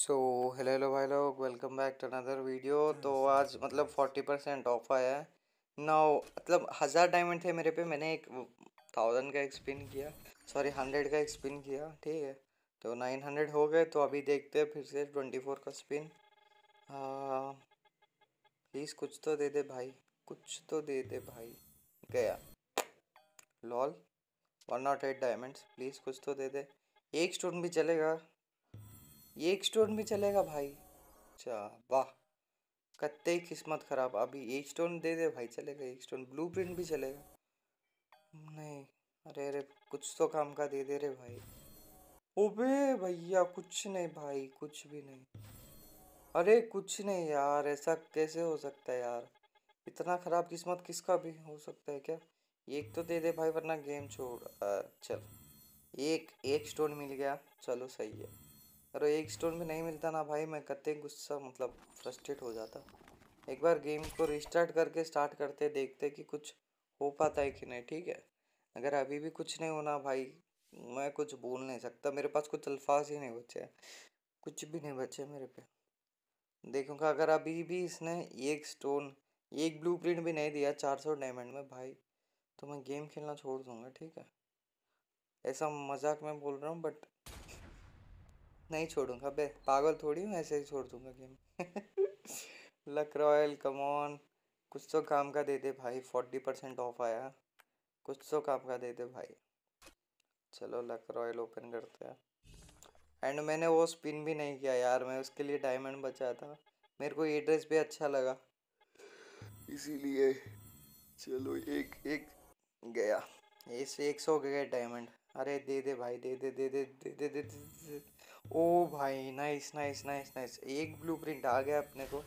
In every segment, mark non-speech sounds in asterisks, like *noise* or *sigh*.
so hello hello भाई लोग welcome back to another video तो आज मतलब फोर्टी परसेंट ऑफ आया है नाउ मतलब हज़ार डायमंड थे मेरे पे मैंने एक थाउजेंड का एक स्पिन किया सॉरी हंड्रेड का एक स्पिन किया ठीक है तो नाइन हंड्रेड हो गए तो अभी देखते हैं फिर से ट्वेंटी फोर का स्पिन प्लीज़ कुछ तो दे दे भाई कुछ तो दे दे भाई गया lol one not eight diamond please कुछ तो दे दे एक स्टोन भी चलेगा ये एक स्टोन भी चलेगा भाई अच्छा वाह कत्ते ही किस्मत ख़राब अभी एक स्टोन दे दे भाई चलेगा एक स्टोन ब्लू प्रिंट भी चलेगा नहीं अरे अरे कुछ तो काम का दे दे रे भाई ओबे भैया कुछ नहीं भाई कुछ भी नहीं अरे कुछ नहीं यार ऐसा कैसे हो सकता है यार इतना ख़राब किस्मत किसका भी हो सकता है क्या एक तो दे दे भाई वरना गेम छोड़ चल एक एक स्टोन मिल गया चलो सही है अरे एक स्टोन भी नहीं मिलता ना भाई मैं कते गुस्सा मतलब फ्रस्ट्रेट हो जाता एक बार गेम को रिस्टार्ट करके स्टार्ट करते देखते कि कुछ हो पाता है कि नहीं ठीक है अगर अभी भी कुछ नहीं होना भाई मैं कुछ बोल नहीं सकता मेरे पास कुछ अल्फाज ही नहीं बचे कुछ भी नहीं बचे मेरे पे देखूंगा अगर अभी भी इसने एक स्टोन एक ब्लू प्रिंट भी नहीं दिया चार सौ डायमंड में भाई तो मैं गेम खेलना छोड़ दूंगा ठीक है ऐसा मजाक में बोल रहा हूँ बट नहीं छोड़ूंगा बे पागल थोड़ी हूँ ऐसे ही छोड़ दूंगा गेम *laughs* लक रॉयल कमॉन कुछ तो काम का दे दे भाई फोर्टी परसेंट ऑफ आया कुछ तो काम का दे दे भाई चलो लक रॉयल ओपन करते हैं एंड मैंने वो स्पिन भी नहीं किया यार मैं उसके लिए डायमंड बचा था मेरे को ये ड्रेस भी अच्छा लगा इसीलिए चलो एक एक गया इस एक सौ गए डायमंड अरे दे दे भाई दे दे दे दे दे दे दे दे दे ओ भाई नाइस नाइस नाइस नाइस एक प्रिंट आ गया अपने को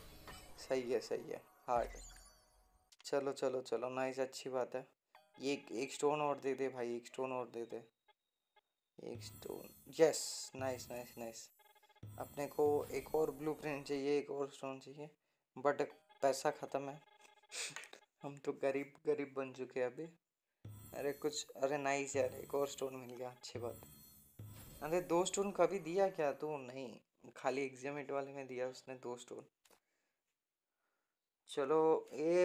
सही है सही है हार्ड चलो चलो चलो नाइस अच्छी बात है ये एक स्टोन और दे दे भाई एक स्टोन और दे दे एक stone yes nice nice nice अपने को एक और प्रिंट चाहिए एक और स्टोन चाहिए बट पैसा ख़त्म है हम तो गरीब गरीब बन चुके हैं अभी अरे कुछ अरे नाइस यार एक और स्टोन मिल गया अच्छी बात अरे दो स्टोन कभी दिया क्या तू नहीं खाली एग्जामिट वाले में दिया उसने दो स्टोन चलो ये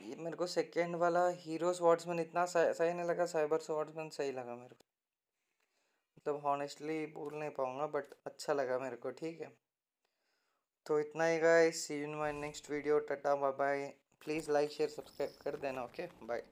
ये मेरे को सेकेंड वाला हीरो स्वॉर्ड्समैन इतना सही नहीं लगा साइबर स्वॉर्ड्समैन सही लगा मेरे को मतलब हॉनेस्टली बोल नहीं पाऊँगा बट अच्छा लगा मेरे को ठीक है तो इतना ही guys see you my next video tata bye bye please like share subscribe कर देना ओके बाय